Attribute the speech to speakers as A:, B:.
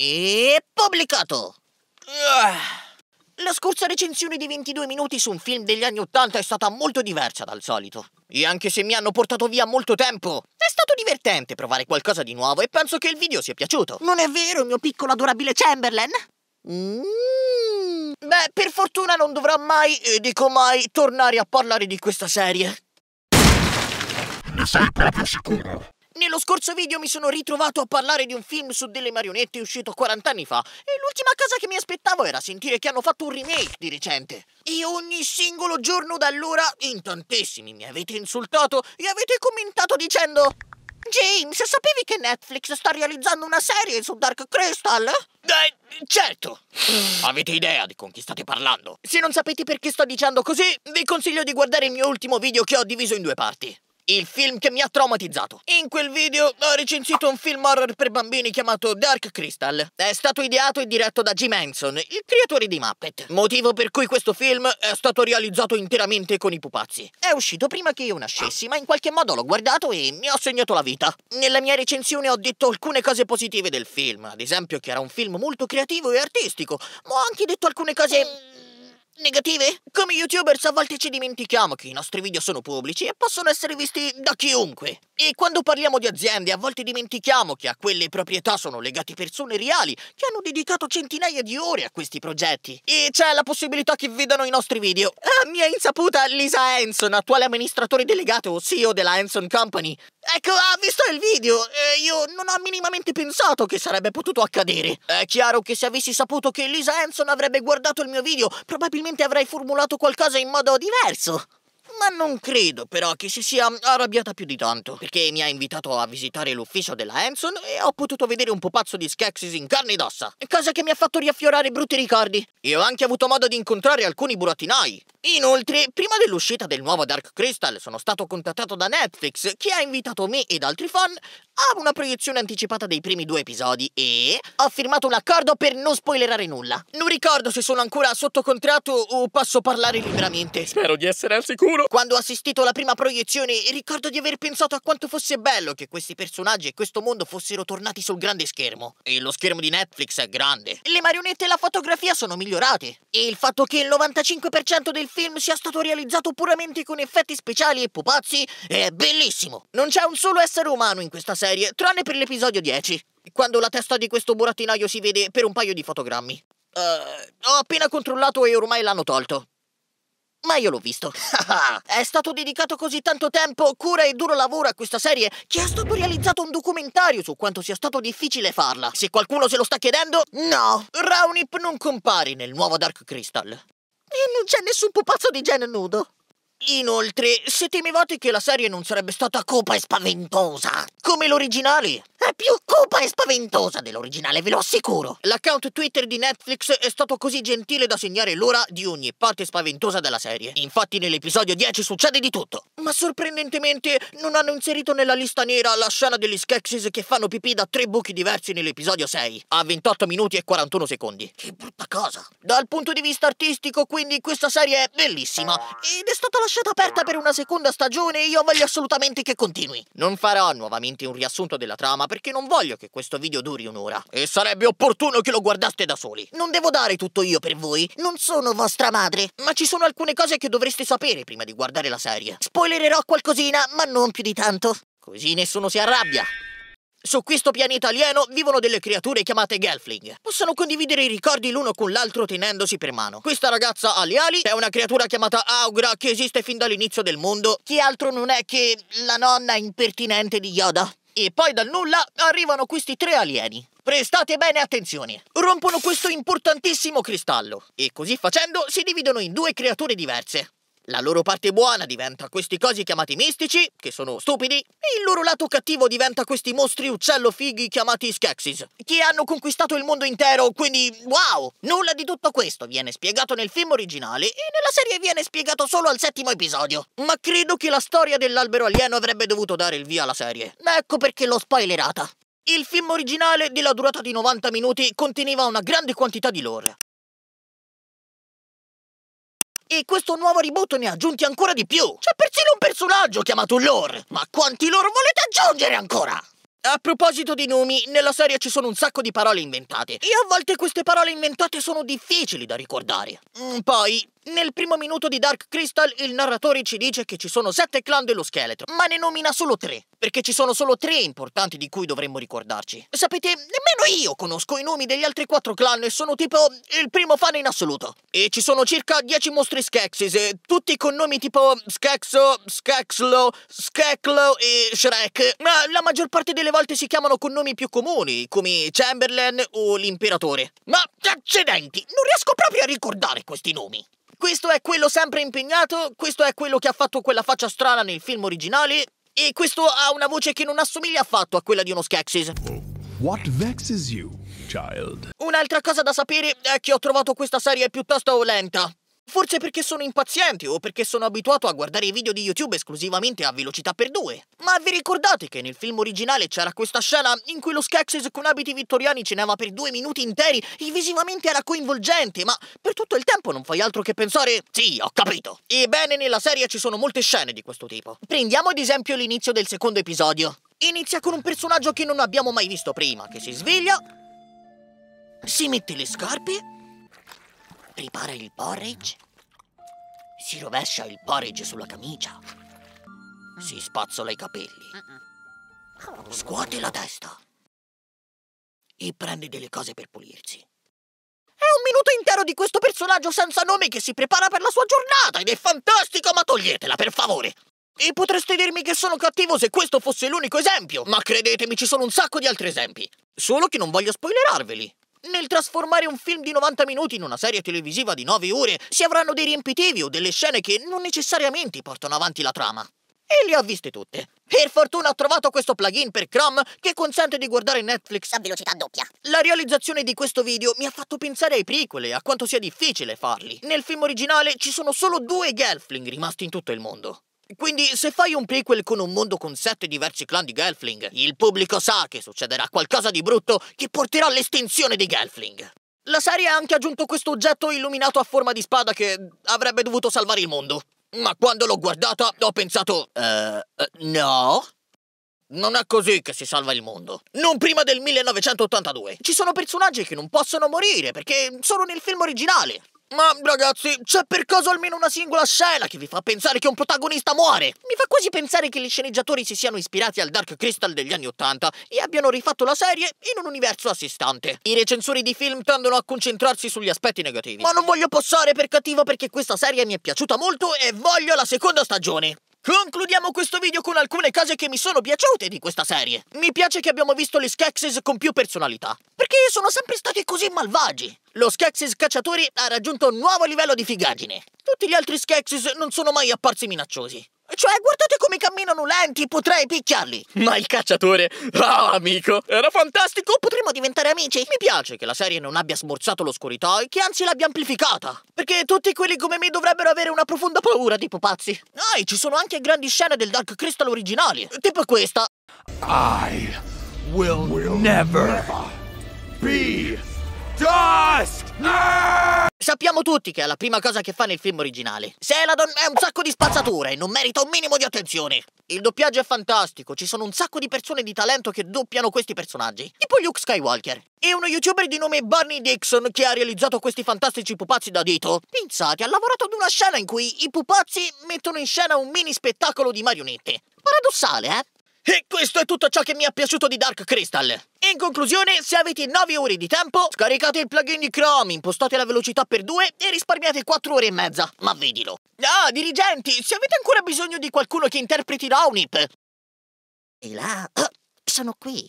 A: E pubblicato! La scorsa recensione di 22 minuti su un film degli anni 80 è stata molto diversa dal solito. E anche se mi hanno portato via molto tempo, è stato divertente provare qualcosa di nuovo e penso che il video sia piaciuto. Non è vero, mio piccolo adorabile Chamberlain? Mm. Beh, per fortuna non dovrò mai, e eh, dico mai, tornare a parlare di questa serie. Ne sei proprio sicuro? Nello scorso video mi sono ritrovato a parlare di un film su delle marionette uscito 40 anni fa e l'ultima cosa che mi aspettavo era sentire che hanno fatto un remake di recente. E ogni singolo giorno da allora, in tantissimi, mi avete insultato e avete commentato dicendo... James, sapevi che Netflix sta realizzando una serie su Dark Crystal? Eh, certo! Avete idea di con chi state parlando? Se non sapete perché sto dicendo così, vi consiglio di guardare il mio ultimo video che ho diviso in due parti il film che mi ha traumatizzato. In quel video ho recensito un film horror per bambini chiamato Dark Crystal. È stato ideato e diretto da Jim Henson, il creatore di Muppet. Motivo per cui questo film è stato realizzato interamente con i pupazzi. È uscito prima che io nascessi, ma in qualche modo l'ho guardato e mi ha segnato la vita. Nella mia recensione ho detto alcune cose positive del film, ad esempio che era un film molto creativo e artistico, ma ho anche detto alcune cose Negative? Come youtubers a volte ci dimentichiamo che i nostri video sono pubblici e possono essere visti da chiunque. E quando parliamo di aziende, a volte dimentichiamo che a quelle proprietà sono legate persone reali che hanno dedicato centinaia di ore a questi progetti. E c'è la possibilità che vedano i nostri video. A ah, mia insaputa, Lisa Hanson, attuale amministratore delegato o CEO della Hanson Company. Ecco, ha visto il video e io non ho minimamente pensato che sarebbe potuto accadere. È chiaro che se avessi saputo che Lisa Hanson avrebbe guardato il mio video, probabilmente avrei formulato qualcosa in modo diverso. Ma non credo però che si sia arrabbiata più di tanto, perché mi ha invitato a visitare l'ufficio della Hanson e ho potuto vedere un pupazzo di Skeksis in carne ed ossa, cosa che mi ha fatto riaffiorare brutti ricordi. E ho anche avuto modo di incontrare alcuni burattinai. Inoltre, prima dell'uscita del nuovo Dark Crystal, sono stato contattato da Netflix, che ha invitato me ed altri fan a una proiezione anticipata dei primi due episodi e ho firmato un accordo per non spoilerare nulla. Non ricordo se sono ancora sotto contratto o posso parlare liberamente. Spero di essere al sicuro. Quando ho assistito alla prima proiezione ricordo di aver pensato a quanto fosse bello che questi personaggi e questo mondo fossero tornati sul grande schermo. E lo schermo di Netflix è grande. Le marionette e la fotografia sono migliorate. E il fatto che il 95% del film sia stato realizzato puramente con effetti speciali e pupazzi è bellissimo. Non c'è un solo essere umano in questa serie, tranne per l'episodio 10. Quando la testa di questo burattinaio si vede per un paio di fotogrammi. Uh, ho appena controllato e ormai l'hanno tolto. Ma io l'ho visto. è stato dedicato così tanto tempo, cura e duro lavoro a questa serie che è stato realizzato un documentario su quanto sia stato difficile farla. Se qualcuno se lo sta chiedendo, no! Raunip non compare nel nuovo Dark Crystal. E non c'è nessun pupazzo di Gen nudo. Inoltre, se temevate che la serie non sarebbe stata cupa e spaventosa, come l'originale, è più cupa e spaventosa dell'originale, ve lo assicuro. L'account Twitter di Netflix è stato così gentile da segnare l'ora di ogni parte spaventosa della serie. Infatti nell'episodio 10 succede di tutto. Ma sorprendentemente non hanno inserito nella lista nera la scena degli Skeksis che fanno pipì da tre buchi diversi nell'episodio 6, a 28 minuti e 41 secondi. Che brutta cosa. Dal punto di vista artistico, quindi, questa serie è bellissima ed è stata lasciata aperta per una seconda stagione e io voglio assolutamente che continui. Non farò nuovamente un riassunto della trama perché perché non voglio che questo video duri un'ora. E sarebbe opportuno che lo guardaste da soli. Non devo dare tutto io per voi, non sono vostra madre. Ma ci sono alcune cose che dovreste sapere prima di guardare la serie. Spoilererò qualcosina, ma non più di tanto. Così nessuno si arrabbia. Su questo pianeta alieno vivono delle creature chiamate Gelfling. Possono condividere i ricordi l'uno con l'altro tenendosi per mano. Questa ragazza ha le ali è una creatura chiamata Augra che esiste fin dall'inizio del mondo, Chi altro non è che la nonna impertinente di Yoda. E poi dal nulla arrivano questi tre alieni. Prestate bene attenzione. Rompono questo importantissimo cristallo. E così facendo si dividono in due creature diverse. La loro parte buona diventa questi cosi chiamati mistici, che sono stupidi, e il loro lato cattivo diventa questi mostri uccello fighi chiamati Skeksis, che hanno conquistato il mondo intero, quindi wow! Nulla di tutto questo viene spiegato nel film originale e nella serie viene spiegato solo al settimo episodio. Ma credo che la storia dell'albero alieno avrebbe dovuto dare il via alla serie. Ecco perché l'ho spoilerata. Il film originale, della durata di 90 minuti, conteneva una grande quantità di lore. E questo nuovo reboot ne ha aggiunti ancora di più. C'è persino un personaggio chiamato Lore. Ma quanti lore volete aggiungere ancora? A proposito di nomi, nella serie ci sono un sacco di parole inventate e a volte queste parole inventate sono difficili da ricordare. Mm, poi, nel primo minuto di Dark Crystal il narratore ci dice che ci sono sette clan dello scheletro, ma ne nomina solo tre, perché ci sono solo tre importanti di cui dovremmo ricordarci. Sapete, nemmeno io conosco i nomi degli altri quattro clan e sono tipo il primo fan in assoluto. E ci sono circa dieci mostri Skeksis, tutti con nomi tipo Skexo, Skexlo, Skeklo e Shrek, ma la maggior parte delle volte si chiamano con nomi più comuni, come Chamberlain o l'Imperatore. Ma accidenti, non riesco proprio a ricordare questi nomi. Questo è quello sempre impegnato, questo è quello che ha fatto quella faccia strana nel film originale, e questo ha una voce che non assomiglia affatto a quella di uno Skeksis. What vexes you, child? Un'altra cosa da sapere è che ho trovato questa serie piuttosto lenta. Forse perché sono impaziente o perché sono abituato a guardare i video di YouTube esclusivamente a velocità per due. Ma vi ricordate che nel film originale c'era questa scena in cui lo Skeksis con abiti vittoriani cenava per due minuti interi e visivamente era coinvolgente, ma per tutto il tempo non fai altro che pensare «Sì, ho capito». Ebbene, nella serie ci sono molte scene di questo tipo. Prendiamo ad esempio l'inizio del secondo episodio. Inizia con un personaggio che non abbiamo mai visto prima, che si sveglia, si mette le scarpe prepara il porridge, si rovescia il porridge sulla camicia, si spazzola i capelli, scuote la testa e prende delle cose per pulirsi. È un minuto intero di questo personaggio senza nome che si prepara per la sua giornata ed è fantastico, ma toglietela, per favore! E potreste dirmi che sono cattivo se questo fosse l'unico esempio, ma credetemi ci sono un sacco di altri esempi, solo che non voglio spoilerarveli. Nel trasformare un film di 90 minuti in una serie televisiva di 9 ore si avranno dei riempitivi o delle scene che non necessariamente portano avanti la trama. E le ho viste tutte. Per fortuna ho trovato questo plugin per Chrome che consente di guardare Netflix a velocità doppia. La realizzazione di questo video mi ha fatto pensare ai prequel e a quanto sia difficile farli. Nel film originale ci sono solo due Gelfling rimasti in tutto il mondo. Quindi se fai un prequel con un mondo con sette diversi clan di Gelfling, il pubblico sa che succederà qualcosa di brutto che porterà all'estinzione di Gelfling. La serie ha anche aggiunto questo oggetto illuminato a forma di spada che avrebbe dovuto salvare il mondo. Ma quando l'ho guardata ho pensato... Eh... Uh, uh, no? Non è così che si salva il mondo. Non prima del 1982. Ci sono personaggi che non possono morire perché sono nel film originale. Ma ragazzi, c'è per caso almeno una singola scena che vi fa pensare che un protagonista muore? Mi fa quasi pensare che gli sceneggiatori si siano ispirati al Dark Crystal degli anni Ottanta e abbiano rifatto la serie in un universo a sé stante. I recensori di film tendono a concentrarsi sugli aspetti negativi. Ma non voglio passare per cattivo perché questa serie mi è piaciuta molto e voglio la seconda stagione. Concludiamo questo video con alcune cose che mi sono piaciute di questa serie. Mi piace che abbiamo visto gli Skeksis con più personalità, perché sono sempre stati così malvagi. Lo Skeksis cacciatore ha raggiunto un nuovo livello di figaggine. Tutti gli altri Skeksis non sono mai apparsi minacciosi. Cioè, guardate come camminano lenti, potrei picchiarli. Ma il cacciatore, ah, oh, amico, era fantastico, potremmo diventare amici. Mi piace che la serie non abbia smorzato l'oscurità e che anzi l'abbia amplificata. Perché tutti quelli come me dovrebbero avere una profonda paura di pupazzi. Ah, e ci sono anche grandi scene del Dark Crystal originali, tipo questa. I will, will never, never be Sappiamo tutti che è la prima cosa che fa nel film originale. Celadon è un sacco di spazzatura e non merita un minimo di attenzione. Il doppiaggio è fantastico, ci sono un sacco di persone di talento che doppiano questi personaggi, tipo Luke Skywalker. E uno youtuber di nome Barney Dixon che ha realizzato questi fantastici pupazzi da dito. Pensate, ha lavorato ad una scena in cui i pupazzi mettono in scena un mini spettacolo di marionette. Paradossale, eh? E questo è tutto ciò che mi è piaciuto di Dark Crystal. In conclusione, se avete 9 ore di tempo, scaricate il plugin di Chrome, impostate la velocità per 2 e risparmiate 4 ore e mezza. Ma vedilo. Ah, dirigenti, se avete ancora bisogno di qualcuno che interpreti Downip... E là... sono qui.